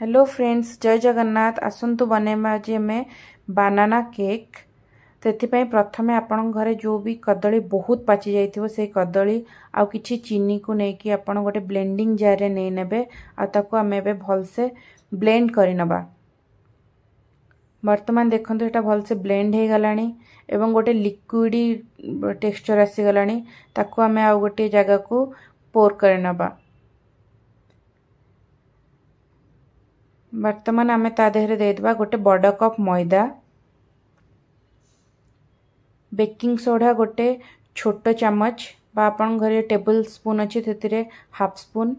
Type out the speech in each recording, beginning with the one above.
hello friends जय जगन्नाथ आसतु बनैब आज आम बानाना केक् से प्रथम आपण घर जो भी कदमी बहुत पची जाइए से कदमी आ कि चीनी को लेकिन आप गोटे ब्लेंडिंग जारे नहीं ने आम ए भलसे ब्लेंड करवा बर्तमान देखो यहाँ भलसे ब्लेंड हो गला गोटे लिक्विड टेक्सचर आसीगला आम आउ गोटे जगह को पोर करवा ବର୍ତ୍ତମାନ ଆମେ ତା ଦେହରେ ଦେଇଦେବା ଗୋଟେ ବଡ଼ କପ୍ ମଇଦା ବେକିଂ ସୋଡ଼ା ଗୋଟେ ଛୋଟ ଚାମଚ ବା ଆପଣଙ୍କ ଘରେ ଟେବୁଲ୍ ସ୍ପୁନ୍ ଅଛି ସେଥିରେ ହାଫ୍ ସ୍ପୁନ୍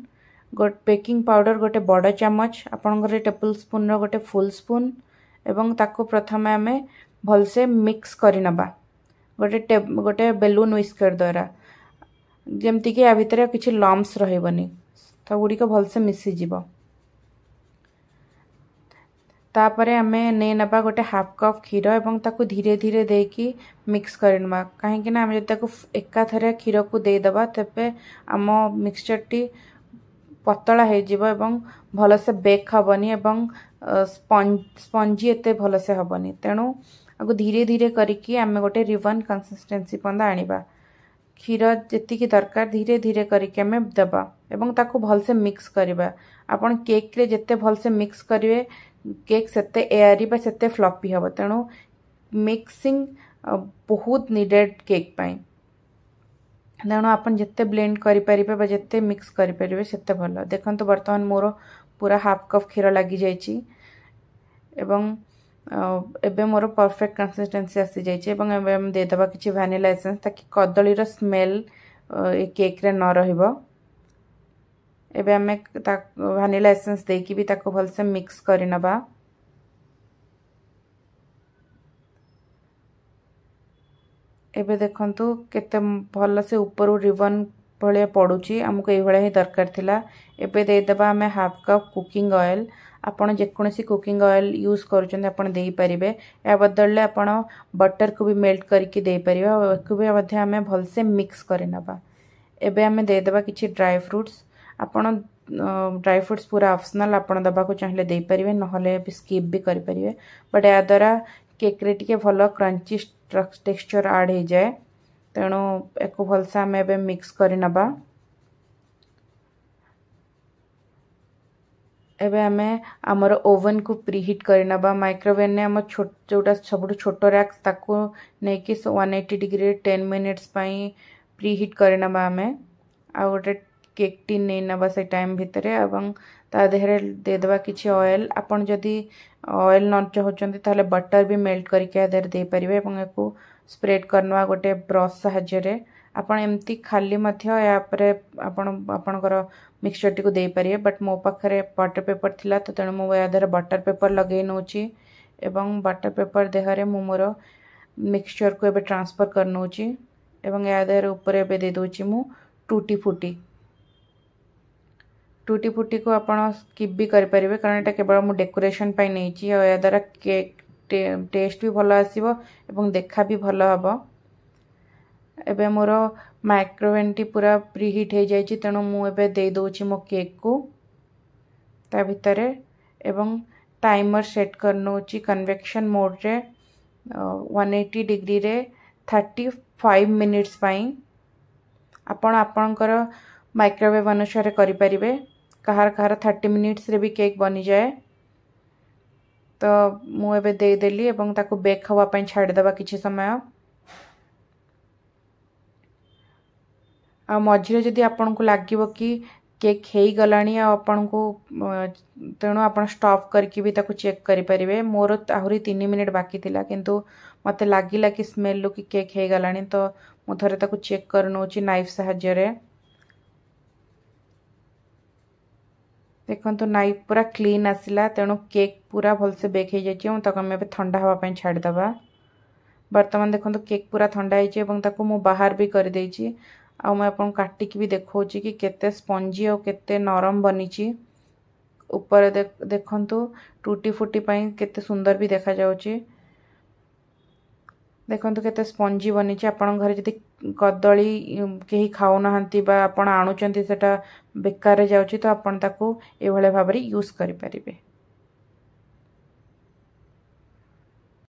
ବେକିଂ ପାଉଡ଼ର ଗୋଟେ ବଡ଼ ଚାମଚ ଆପଣଙ୍କ ଘରେ ଟେବୁଲ୍ ସ୍ପୁନ୍ର ଗୋଟେ ଫୁଲ୍ ସ୍ପୁନ୍ ଏବଂ ତାକୁ ପ୍ରଥମେ ଆମେ ଭଲସେ ମିକ୍ସ କରିନେବା ଗୋଟେ ଗୋଟେ ବେଲୁନ୍ ୱିସ୍କର୍ ଦ୍ୱାରା ଯେମିତିକି ୟା ଭିତରେ କିଛି ଲମ୍ସ ରହିବନି ସବୁଗୁଡ଼ିକ ଭଲସେ ମିଶିଯିବ ତାପରେ ଆମେ ନେଇ ନେବା ଗୋଟେ ହାଫ୍ କପ୍ କ୍ଷୀର ଏବଂ ତାକୁ ଧୀରେ ଧୀରେ ଦେଇକି ମିକ୍ସ କରିନେବା କାହିଁକିନା ଆମେ ଯଦି ତାକୁ ଏକାଥରେ କ୍ଷୀରକୁ ଦେଇଦେବା ତେବେ ଆମ ମିକ୍ସଚର୍ଟି ପତଳା ହୋଇଯିବ ଏବଂ ଭଲସେ ବେକ୍ ହେବନି ଏବଂ ସ୍ପଞ୍ଜି ଏତେ ଭଲସେ ହେବନି ତେଣୁ ଆକୁ ଧୀରେ ଧୀରେ କରିକି ଆମେ ଗୋଟେ ରିବନ୍ କନସିଷ୍ଟେନ୍ସି ପର୍ଯ୍ୟନ୍ତ ଆଣିବା କ୍ଷୀର ଯେତିକି ଦରକାର ଧୀରେ ଧୀରେ କରିକି ଆମେ ଦେବା ଏବଂ ତାକୁ ଭଲସେ ମିକ୍ସ କରିବା ଆପଣ କେକ୍ରେ ଯେତେ ଭଲସେ ମିକ୍ସ କରିବେ କେକ୍ ସେତେ ଏୟାରି ବା ସେତେ ଫ୍ଲପି ହେବ ତେଣୁ ମିକ୍ସିଂ ବହୁତ ନିଡ଼େଡ଼ କେକ୍ ପାଇଁ ତେଣୁ ଆପଣ ଯେତେ ବ୍ଲେଣ୍ଡ କରିପାରିବେ ବା ଯେତେ ମିକ୍ସ କରିପାରିବେ ସେତେ ଭଲ ଦେଖନ୍ତୁ ବର୍ତ୍ତମାନ ମୋର ପୁରା ହାଫ୍ କପ୍ କ୍ଷୀର ଲାଗିଯାଇଛି ଏବଂ ଏବେ ମୋର ପରଫେକ୍ଟ କନସିଷ୍ଟେନ୍ସି ଆସିଯାଇଛି ଏବଂ ଏବେ ଆମେ ଦେଇଦେବା କିଛି ଭ୍ୟାନିଲା ଏସେନ୍ସ ତାକି କଦଳୀର ସ୍ମେଲ୍ ଏ କେକ୍ରେ ନ ରହିବ ଏବେ ଆମେ ତା ଭ୍ୟାନିଲା ଏସେନ୍ସ ଦେଇକି ବି ତାକୁ ଭଲସେ ମିକ୍ସ କରିନେବା ଏବେ ଦେଖନ୍ତୁ କେତେ ଭଲସେ ଉପରୁ ରିବନ୍ ଭଳିଆ ପଡ଼ୁଛି ଆମକୁ ଏଇଭଳିଆ ହିଁ ଦରକାର ଥିଲା ଏବେ ଦେଇଦେବା ଆମେ ହାଫ୍ କପ୍ କୁକିଂ ଅଏଲ୍ ଆପଣ ଯେକୌଣସି କୁକିଂ ଅଏଲ୍ ୟୁଜ୍ କରୁଛନ୍ତି ଆପଣ ଦେଇପାରିବେ ଏହା ବଦଳରେ ଆପଣ ବଟର୍କୁ ବି ମେଲ୍ଟ କରିକି ଦେଇପାରିବେ ଆଉ ୟାକୁ ବି ମଧ୍ୟ ଆମେ ଭଲସେ ମିକ୍ସ କରିନେବା ଏବେ ଆମେ ଦେଇଦେବା କିଛି ଡ୍ରାଏ ଫ୍ରୁଟ୍ସ ଆପଣ ଡ୍ରାଇ ଫ୍ରୁଟ୍ସ ପୁରା ଅପସନାଲ୍ ଆପଣ ଦେବାକୁ ଚାହିଁଲେ ଦେଇପାରିବେ ନହେଲେ ବି ସ୍କିପ୍ ବି କରିପାରିବେ ବଟ୍ ଏହାଦ୍ୱାରା କେକ୍ରେ ଟିକେ ଭଲ କ୍ରଞ୍ଚି ଟେକ୍ସଚର୍ ଆଡ଼୍ ହୋଇଯାଏ ତେଣୁ ୟାକୁ ଭଲସେ ଆମେ ଏବେ ମିକ୍ସ କରିନେବା ଏବେ ଆମେ ଆମର ଓଭେନ୍କୁ ପ୍ରିହିଟ୍ କରିନେବା ମାଇକ୍ରୋୱେଭ୍ରେ ଆମ ଛୋଟ ଯେଉଁଟା ସବୁଠୁ ଛୋଟ ରାକ୍ ତାକୁ ନେଇକି ୱାନ୍ ଏଇଟି ଡିଗ୍ରୀରେ ଟେନ୍ ମିନିଟ୍ସ ପାଇଁ ପ୍ରିହିଟ୍ କରିନେବା ଆମେ ଆଉ ଗୋଟେ କେକ୍ ଟିନ୍ ନେଇନେବା ସେ ଟାଇମ୍ ଭିତରେ ଏବଂ ତା ଦେହରେ ଦେଇଦେବା କିଛି ଅଏଲ୍ ଆପଣ ଯଦି ଅଏଲ୍ ନ ଚାହୁଁଛନ୍ତି ତାହେଲେ ବଟର୍ ବି ମେଲ୍ଟ କରିକି ତା ଦେହରେ ଦେଇପାରିବେ ଏବଂ ଏହାକୁ ସ୍ପ୍ରେଡ୍ କରିନେବା ଗୋଟେ ବ୍ରଶ୍ ସାହାଯ୍ୟରେ ଆପଣ ଏମିତି ଖାଲି ମଧ୍ୟ ୟା ଉପରେ ଆପଣ ଆପଣଙ୍କର ମିକ୍ସଚର୍ଟିକୁ ଦେଇପାରିବେ ବଟ୍ ମୋ ପାଖରେ ବଟର୍ ପେପର୍ ଥିଲା ତ ତେଣୁ ମୁଁ ୟା ଦେହରେ ବଟର୍ ପେପର୍ ଲଗାଇ ନେଉଛି ଏବଂ ବଟର୍ ପେପର୍ ଦେହରେ ମୁଁ ମୋର ମିକ୍ସଚର୍କୁ ଏବେ ଟ୍ରାନ୍ସଫର୍ କରିନେଉଛି ଏବଂ ୟା ଦେହରେ ଉପରେ ଏବେ ଦେଇଦେଉଛି ମୁଁ ଟୁଟି ଫୁଟି ଟୁଟି ଫୁଟିକୁ ଆପଣ ସ୍କିପ୍ ବି କରିପାରିବେ କାରଣ ଏଇଟା କେବଳ ମୁଁ ଡେକୋରେସନ୍ ପାଇଁ ନେଇଛି ଆଉ ଏହାଦ୍ୱାରା କେକ୍ ଟେଷ୍ଟ ବି ଭଲ ଆସିବ ଏବଂ ଦେଖା ବି ଭଲ ହେବ ଏବେ ମୋର ମାଇକ୍ରୋୱେଭ୍ଟି ପୁରା ପ୍ରିହିଟ୍ ହେଇଯାଇଛି ତେଣୁ ମୁଁ ଏବେ ଦେଇଦେଉଛି ମୋ କେକ୍କୁ ତା ଭିତରେ ଏବଂ ଟାଇମର୍ ସେଟ୍ କରିନେଉଛି କନଭେକ୍ସନ୍ ମୋଡ଼୍ରେ ୱାନ୍ ଏଇଟି ଡିଗ୍ରୀରେ ଥାର୍ଟି ଫାଇଭ୍ ମିନିଟ୍ସ ପାଇଁ ଆପଣ ଆପଣଙ୍କର ମାଇକ୍ରୋୱେଭ୍ ଅନୁସାରେ କରିପାରିବେ କାହାର କାହାର ଥାର୍ଟି ମିନିଟ୍ସରେ ବି କେକ୍ ବନିଯାଏ ତ ମୁଁ ଏବେ ଦେଇଦେଲି ଏବଂ ତାକୁ ବେକ୍ ହେବା ପାଇଁ ଛାଡ଼ିଦେବା କିଛି ସମୟ मझे जदि आप को लगे कि केक् हो गला तेणु आप स्टप करके भी ताको चेक करें मोर आहरी तीन मिनिट बाकी कितु मत लगे कि स्मेल रू कि केक् हो गला तो मुझे चेक कर नौ नाइफ सा देखो तो नाइफ पूरा क्लीन आसला तेणु केक् पूरा भलसे बेक हो थंडा हाँप छाड़दे बर्तमान देखो केक् पूरा थंडा होती है बाहर भी करदे आउ मैं काटिक भी देखा कि और आते नरम बनी उपर देख टूटी फुटी केते सुंदर भी देखा देखु के स्पंजी बनी घर जी कदमी के खाऊना आपड़ आणुंटा बेकार जा तो आपड़ ताकू भाव यूज करें